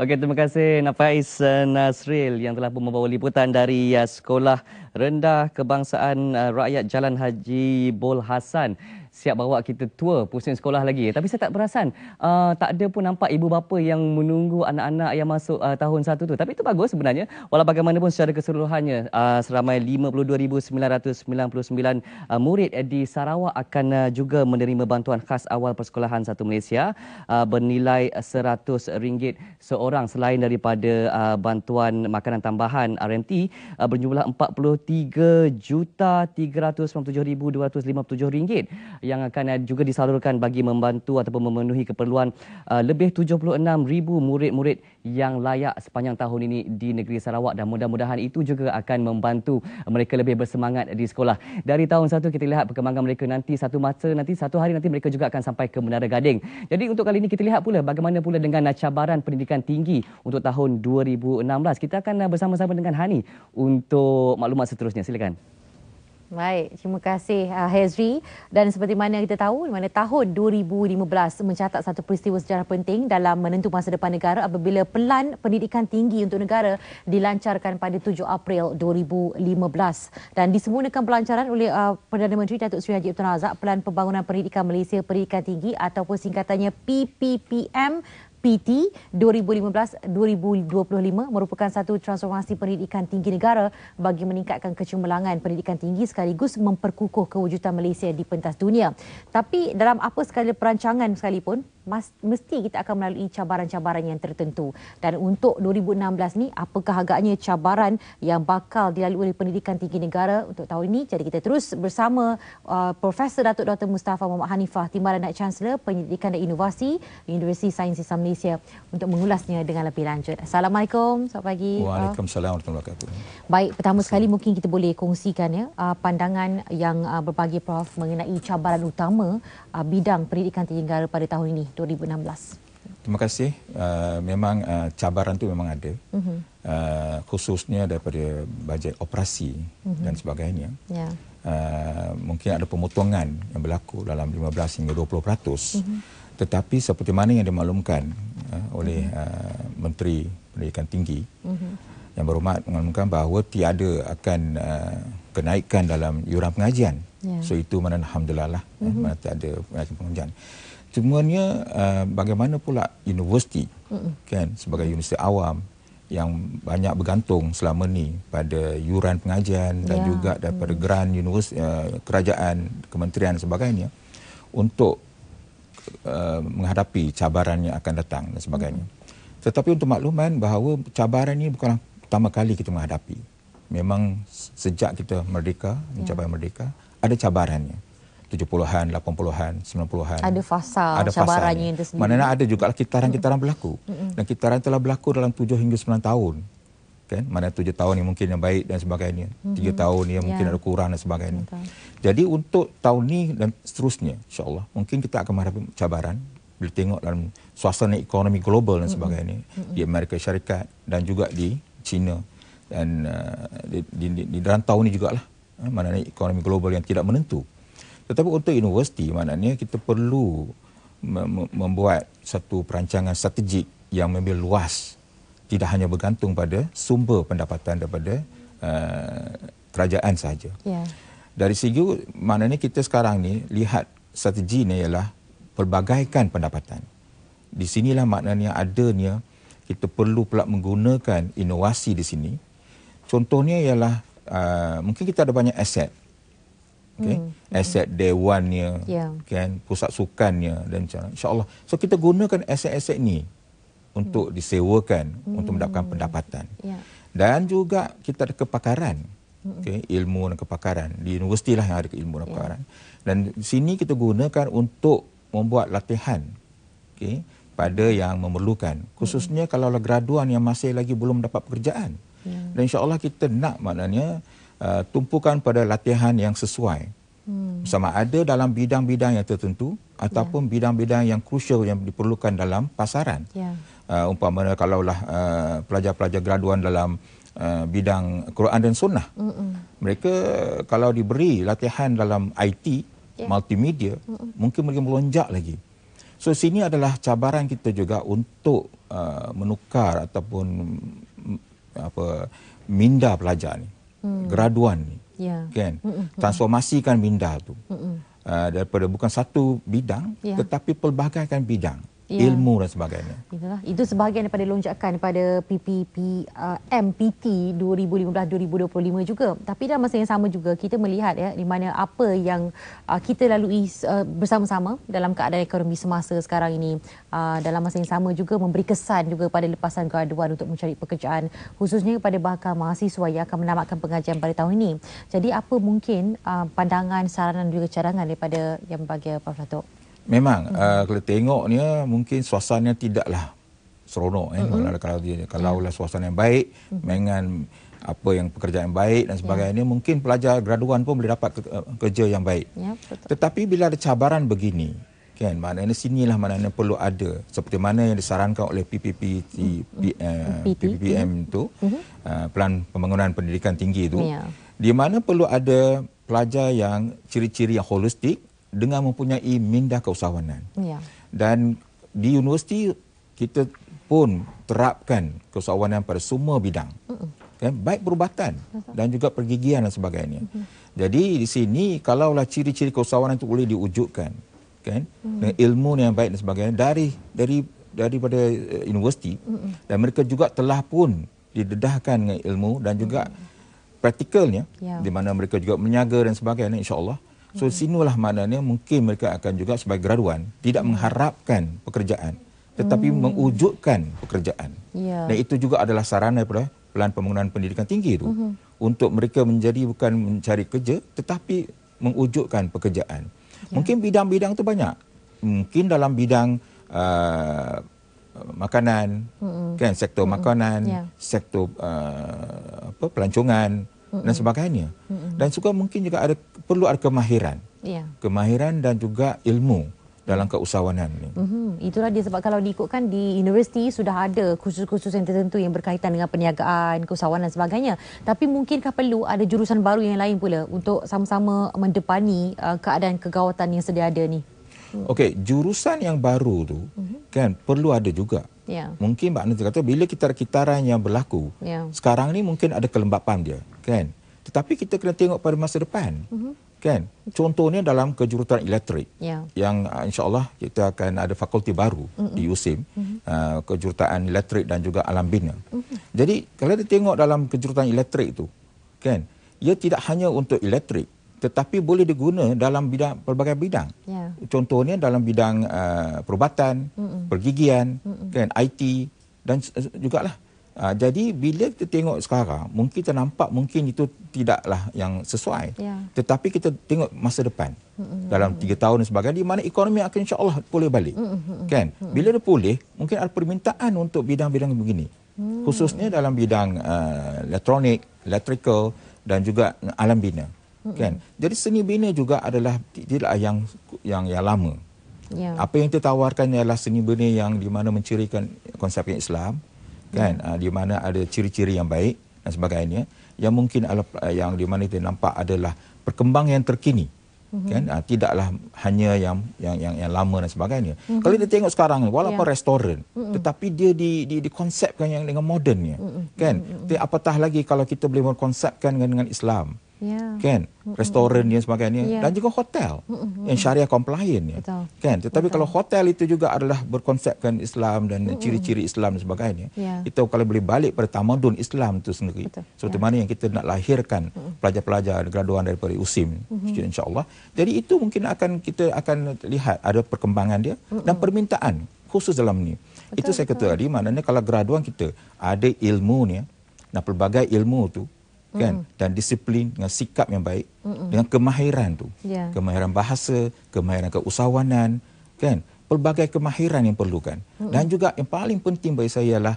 Okey, terima kasih Nafais Nasril yang telah pun membawa liputan dari uh, Sekolah Rendah Kebangsaan uh, Rakyat Jalan Haji Bol Hasan siap bawa kita tour pusing sekolah lagi. Tapi saya tak perasan, uh, tak ada pun nampak ibu bapa yang menunggu anak-anak yang masuk uh, tahun satu tu. Tapi itu bagus sebenarnya. Walau bagaimanapun secara keseluruhannya, uh, seramai 52,999 uh, murid di Sarawak akan uh, juga menerima bantuan khas awal persekolahan satu Malaysia uh, bernilai RM100 seorang. Selain daripada uh, bantuan makanan tambahan RMT, uh, berjumlah RM43,397,257 ringgit yang akan eh, juga disalurkan bagi membantu ataupun memenuhi keperluan eh, lebih 76,000 murid-murid yang layak sepanjang tahun ini di negeri Sarawak dan mudah-mudahan itu juga akan membantu mereka lebih bersemangat di sekolah. Dari tahun satu kita lihat perkembangan mereka nanti satu masa nanti satu hari nanti mereka juga akan sampai ke Menara Gading. Jadi untuk kali ini kita lihat pula bagaimana pula dengan eh, cabaran pendidikan tinggi untuk tahun 2016. Kita akan bersama-sama dengan Hani untuk maklumat seterusnya. Silakan. Baik, terima kasih uh, Hezri dan seperti mana kita tahu di mana tahun 2015 mencatat satu peristiwa sejarah penting dalam menentu masa depan negara apabila pelan pendidikan tinggi untuk negara dilancarkan pada 7 April 2015 dan disempurnakan pelancaran oleh uh, Perdana Menteri Datuk Seri Haji Abdul Razak Pelan Pembangunan Pendidikan Malaysia Pendidikan Tinggi ataupun singkatannya PPPM PT 2015-2025 merupakan satu transformasi pendidikan tinggi negara bagi meningkatkan kecemerlangan pendidikan tinggi sekaligus memperkukuh kewujudan Malaysia di pentas dunia. Tapi dalam apa sekali perancangan sekalipun, mesti kita akan melalui cabaran-cabaran yang tertentu. Dan untuk 2016 ni, apakah agaknya cabaran yang bakal dilalui oleh pendidikan tinggi negara untuk tahun ini? Jadi kita terus bersama uh, Profesor Datuk Dr. Mustafa Muhammad Hanifah, Timbalan Naik Chancellor Pendidikan dan Inovasi Universiti Sains Islam Malaysia untuk mengulasnya dengan lebih lanjut. Assalamualaikum, selamat pagi. Waalaikumsalam warahmatullahi wabarakatuh. Baik, pertama sekali mungkin kita boleh kongsikan ya, uh, pandangan yang uh, berbagi Prof mengenai cabaran utama uh, bidang pendidikan tinggi negara pada tahun ini 2016. Terima kasih. Uh, memang uh, cabaran tu memang ada. Uh-huh. Uh, khususnya daripada bajet operasi uh-huh. dan sebagainya. Yeah. Uh, mungkin ada pemotongan yang berlaku dalam 15 hingga 20%. Uh-huh. Mhm. Tetapi seperti mana yang dimaklumkan uh, oleh uh, Menteri Pendidikan Tinggi uh-huh. yang berhormat mengumumkan bahawa tiada akan uh, kenaikan dalam yuran pengajian. Yeah. So itu mana Alhamdulillah lah. Uh-huh. Mana tiada kenaikan pengajian cumanya uh, bagaimana pula universiti mm-hmm. kan sebagai universiti awam yang banyak bergantung selama ni pada yuran pengajian dan yeah. juga daripada mm. grant universiti uh, kerajaan kementerian dan sebagainya untuk uh, menghadapi cabaran yang akan datang dan sebagainya mm. tetapi untuk makluman bahawa cabaran ini bukanlah pertama kali kita menghadapi memang sejak kita merdeka ya. mencapai yeah. merdeka ada cabarannya 70-an, 80-an, 90-an. Ada fasa ada cabarannya itu sendiri. Maknanya ada juga kitaran-kitaran berlaku. Dan kitaran telah berlaku dalam 7 hingga 9 tahun. Kan? Mana 7 tahun yang mungkin yang baik dan sebagainya. 3 mm-hmm. tahun yang mungkin ya. ada kurang dan sebagainya. Betul. Jadi untuk tahun ini dan seterusnya, insyaAllah, mungkin kita akan menghadapi cabaran. Bila tengok dalam suasana ekonomi global dan sebagainya. Mm-hmm. Di Amerika Syarikat dan juga di China. Dan uh, di, di, di, di dalam tahun ini juga lah. Eh, Mana ekonomi global yang tidak menentu. Tetapi untuk universiti maknanya kita perlu membuat satu perancangan strategik yang lebih luas tidak hanya bergantung pada sumber pendapatan daripada uh, kerajaan sahaja. Yeah. Dari segi maknanya kita sekarang ni lihat strategi ni ialah pelbagaikan pendapatan. Di sinilah maknanya adanya kita perlu pula menggunakan inovasi di sini. Contohnya ialah uh, mungkin kita ada banyak aset okay? hmm. hmm. aset dewannya yeah. kan pusat sukannya dan insyaallah so kita gunakan aset-aset ni untuk hmm. disewakan hmm. untuk mendapatkan hmm. pendapatan yeah. dan juga kita ada kepakaran hmm. okay? ilmu dan kepakaran di universiti lah yang ada ilmu dan ya. kepakaran yeah. dan sini kita gunakan untuk membuat latihan okay? pada yang memerlukan khususnya hmm. kalau graduan yang masih lagi belum dapat pekerjaan yeah. dan insyaallah kita nak maknanya hmm. Uh, tumpukan pada latihan yang sesuai. Hmm. Sama ada dalam bidang-bidang yang tertentu ataupun yeah. bidang-bidang yang krusial yang diperlukan dalam pasaran. Yeah. Uh, umpamanya kalaulah uh, pelajar-pelajar graduan dalam uh, bidang Quran dan Sunnah. Mm-mm. Mereka kalau diberi latihan dalam IT, yeah. multimedia, Mm-mm. mungkin mereka melonjak lagi. So sini adalah cabaran kita juga untuk uh, menukar ataupun mm, apa minda pelajar ni hmm. graduan ni yeah. kan hmm, hmm, hmm. transformasikan minda tu uh, daripada bukan satu bidang yeah. tetapi pelbagaikan bidang yeah. ilmu dan sebagainya. Itulah. Itu sebahagian daripada lonjakan pada PPP uh, MPT 2015-2025 juga. Tapi dalam masa yang sama juga kita melihat ya di mana apa yang uh, kita lalui uh, bersama-sama dalam keadaan ekonomi semasa sekarang ini uh, dalam masa yang sama juga memberi kesan juga pada lepasan graduan untuk mencari pekerjaan khususnya kepada bahagian mahasiswa yang akan menamatkan pengajian pada tahun ini. Jadi apa mungkin uh, pandangan saranan juga cadangan daripada yang bagi Prof Datuk? Memang hmm. uh, kalau tengoknya mungkin suasana tidaklah seronok kan hmm. kalau dia kalau lah suasana yang baik hmm. dengan apa yang pekerjaan yang baik dan ya. sebagainya ya. mungkin pelajar graduan pun boleh dapat eh, kerja yang baik. Ya, Tetapi bila ada cabaran begini kan maknanya sinilah ini perlu ada seperti mana yang disarankan oleh PPP PPPM tu ya. mm-hmm. Mm-hmm. Ah, pelan pembangunan pendidikan tinggi tu di mana perlu ada pelajar yang ciri-ciri yang holistik dengan mempunyai minda keusahawanan. Ya. Dan di universiti kita pun terapkan keusahawanan pada semua bidang. Uh-uh. Kan? Baik perubatan dan juga pergigian dan sebagainya. Uh-huh. Jadi di sini kalaulah ciri-ciri keusahawanan itu boleh diwujudkan kan dengan ilmu yang baik dan sebagainya dari dari daripada eh, universiti dan mereka juga telah pun didedahkan dengan ilmu dan juga praktikalnya yeah. di mana mereka juga menyaga dan sebagainya Insyaallah. So hmm. sinulah maknanya mungkin mereka akan juga sebagai graduan tidak hmm. mengharapkan pekerjaan tetapi hmm. mewujudkan pekerjaan. Ya. Dan itu juga adalah sarana daripada pelan pembangunan pendidikan tinggi itu. Uh-huh. Untuk mereka menjadi bukan mencari kerja tetapi mewujudkan pekerjaan. Ya. Mungkin bidang-bidang itu banyak. Mungkin dalam bidang uh, makanan, uh-huh. kan sektor uh-huh. makanan, yeah. sektor uh, apa pelancongan, dan sebagainya. Mm-mm. Dan juga mungkin juga ada perlu ada kemahiran. Yeah. Kemahiran dan juga ilmu dalam keusahawanan ini. Mm-hmm. Itulah dia sebab kalau diikutkan di universiti sudah ada kursus-kursus yang tertentu yang berkaitan dengan perniagaan, keusahawanan dan sebagainya. Tapi mungkinkah perlu ada jurusan baru yang lain pula untuk sama-sama mendepani uh, keadaan kegawatan yang sedia ada ni? Okey, jurusan yang baru tu mm-hmm. kan perlu ada juga. Yeah. Mungkin Mbak Nanti kata bila kitar-kitaran yang berlaku, yeah. sekarang ni mungkin ada kelembapan dia, kan? Tetapi kita kena tengok pada masa depan. Mm-hmm kan contohnya dalam kejuruteraan elektrik yeah. yang ah, insya Allah kita akan ada fakulti baru Mm-mm. di USIM mm-hmm. uh, kejuruteraan elektrik dan juga alam bina mm-hmm. jadi kalau kita tengok dalam kejuruteraan elektrik itu kan ia tidak hanya untuk elektrik tetapi boleh diguna dalam bidang pelbagai bidang yeah. contohnya dalam bidang uh, perubatan Mm-mm. pergigian Mm-mm kan IT dan juga lah. Ha, ah, jadi bila kita tengok sekarang, mungkin kita nampak mungkin itu tidaklah yang sesuai. Ya. Tetapi kita tengok masa depan dalam tiga tahun dan sebagainya di mana ekonomi akan insya Allah boleh balik kan bila dia pulih mungkin ada permintaan untuk bidang-bidang begini hmm. khususnya dalam bidang uh, ah, elektronik electrical dan juga alam bina kan jadi seni bina juga adalah tidak yang yang yang lama Yeah. Apa yang kita tawarkan ialah seni benda yang di mana mencirikan konsep yang Islam, ya. kan? Yeah. di mana ada ciri-ciri yang baik dan sebagainya. Yang mungkin adalah ah, yang di mana kita nampak adalah perkembangan yang terkini, mm-hmm. kan? Ah, tidaklah hanya yang, yang yang yang lama dan sebagainya. Mm-hmm. Kalau kita tengok sekarang, walaupun yeah. restoran, mm-hmm. tetapi dia di di dikonsepkan yang dengan modernnya, mm-hmm. kan? Mm-hmm. apatah lagi kalau kita boleh mengkonsepkan dengan, dengan Islam yeah. kan restoran dan sebagainya yeah. dan juga hotel Mm-mm. yang syariah compliant ya kan tetapi Betul. kalau hotel itu juga adalah berkonsepkan Islam dan Mm-mm. ciri-ciri Islam dan sebagainya yeah. itu kalau boleh balik pada tamadun Islam itu sendiri seperti yeah. Ya. mana yang kita nak lahirkan Mm-mm. pelajar-pelajar graduan daripada USIM mm-hmm. insyaallah jadi itu mungkin akan kita akan lihat ada perkembangan dia Mm-mm. dan permintaan khusus dalam ni itu saya kata tadi maknanya kalau graduan kita ada ilmu ni dan ya, pelbagai ilmu tu kan mm. dan disiplin dengan sikap yang baik Mm-mm. dengan kemahiran tu yeah. kemahiran bahasa kemahiran keusahawanan kan pelbagai kemahiran yang perlukan Mm-mm. dan juga yang paling penting bagi saya ialah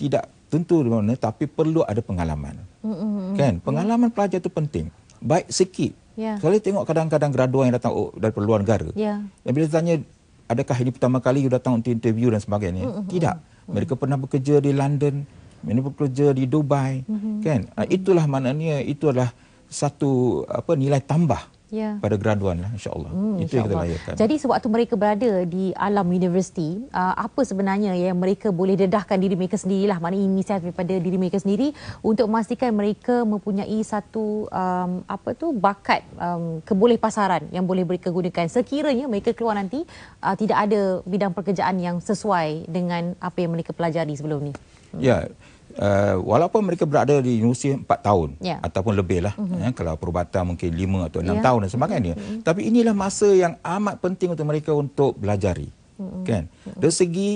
tidak tentu di mana tapi perlu ada pengalaman Mm-mm. kan pengalaman mm pelajar tu penting baik sikit yeah. Ya. kalau tengok kadang-kadang graduan yang datang oh, dari luar negara yeah. dan bila tanya adakah ini pertama kali you datang untuk interview dan sebagainya Mm-mm. tidak Mm-mm. mereka pernah bekerja di London mana bekerja di Dubai mm-hmm. kan uh, itulah maknanya itu adalah satu apa nilai tambah Ya. pada graduan lah insyaallah hmm, itu insya yang kita layakkan. Jadi sewaktu mereka berada di alam universiti, ah, apa sebenarnya yang mereka boleh dedahkan diri mereka sendiri, lah mana ini, inisiatif daripada diri mereka sendiri untuk memastikan mereka mempunyai satu um, apa tu bakat um, keboleh pasaran yang boleh mereka gunakan sekiranya mereka keluar nanti uh, tidak ada bidang pekerjaan yang sesuai dengan apa yang mereka pelajari sebelum ni. Hmm. Ya. Uh, walaupun mereka berada di universiti 4 tahun yeah. ataupun lebih lah mm-hmm. eh, kalau perubatan mungkin 5 atau 6 yeah. tahun dan sebagainya mm-hmm. tapi inilah masa yang amat penting untuk mereka untuk belajari mm-hmm. kan mhm. dari segi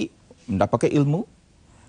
mendapatkan ilmu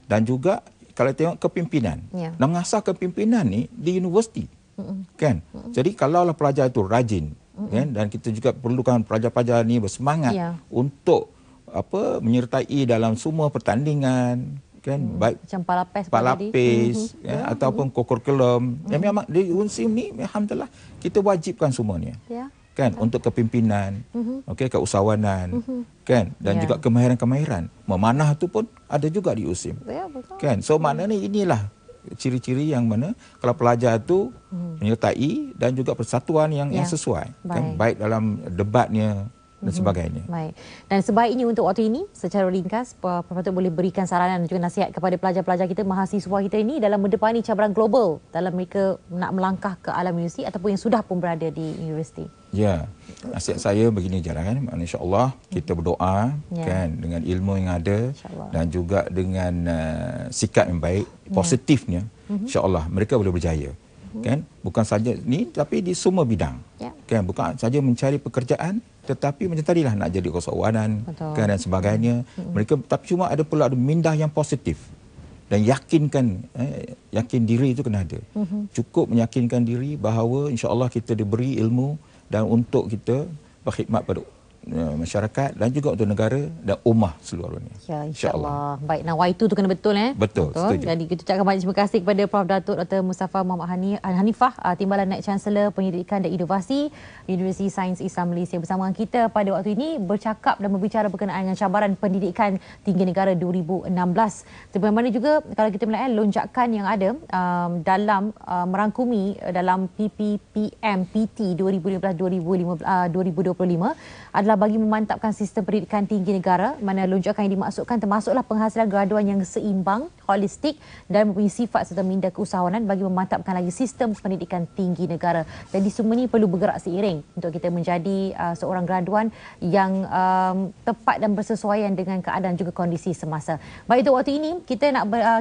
dan juga kalau tengok kepimpinan yeah. dan mengasah kepimpinan ni di universiti mm-hmm. kan mm-hmm. jadi kalaulah pelajar itu rajin mm-hmm. kan dan kita juga perlukan pelajar-pelajar ni bersemangat yeah. untuk apa menyertai dalam semua pertandingan kan hmm. baik macam palapes palapes mhm. ya, yeah. Mhm. ataupun kokor kelam yang hmm. memang di unsi ni alhamdulillah kita wajibkan semuanya ya yeah. kan okay. untuk kepimpinan mm-hmm. okey keusahawanan mm-hmm. kan dan yeah. juga kemahiran-kemahiran memanah tu pun ada juga di usim yeah, ya, kan so mana ni inilah ciri-ciri yang mana kalau pelajar itu mhm. menyertai dan juga persatuan yang yeah. yang ya. sesuai kan? baik. kan baik dalam debatnya dan mhm. sebagainya. Baik. Dan sebaiknya untuk waktu ini secara ringkas Prof. boleh berikan saranan dan juga nasihat kepada pelajar-pelajar kita, mahasiswa kita ini dalam mendepani cabaran global dalam mereka nak melangkah ke alam universiti ataupun yang sudah pun berada di universiti. Ya. Nasihat saya begini je kan. InsyaAllah kita hmm. berdoa ya. kan dengan ilmu yang ada dan juga dengan uh, sikap yang baik, ya. positifnya. Ya. InsyaAllah mereka boleh berjaya. Mhm. Kan? Bukan saja ni tapi di semua bidang. Ya kan bukan saja mencari pekerjaan tetapi macam lah nak jadi kosawanan kan dan sebagainya hmm. mereka tapi cuma ada pula ada mindah yang positif dan yakinkan eh, yakin diri itu kena ada hmm. cukup meyakinkan diri bahawa insyaallah kita diberi ilmu dan untuk kita berkhidmat pada Ya, masyarakat dan juga untuk negara dan umat seluruh dunia. Ya, insya-Allah. Insya Baik, nah itu tu kena betul eh. Betul, betul. setuju. Jadi kita ucapkan banyak terima kasih kepada Prof Datuk Dr Mustafa Muhammad Hani Hanifah, ah, Timbalan Naik Chancellor Pendidikan dan Inovasi Universiti Sains Islam Malaysia bersama dengan kita pada waktu ini bercakap dan berbicara berkenaan dengan cabaran pendidikan tinggi negara 2016. Sebab mana juga kalau kita melihat eh, lonjakan yang ada um, dalam uh, merangkumi eh, dalam PPPM PT 2015-2025 adalah adalah bagi memantapkan sistem pendidikan tinggi negara mana lonjakan yang dimasukkan termasuklah penghasilan graduan yang seimbang, holistik dan mempunyai sifat serta minda keusahawanan bagi memantapkan lagi sistem pendidikan tinggi negara. Jadi semua ini perlu bergerak seiring untuk kita menjadi uh, seorang graduan yang um, tepat dan bersesuaian dengan keadaan juga kondisi semasa. Baik itu waktu ini kita nak ber, uh,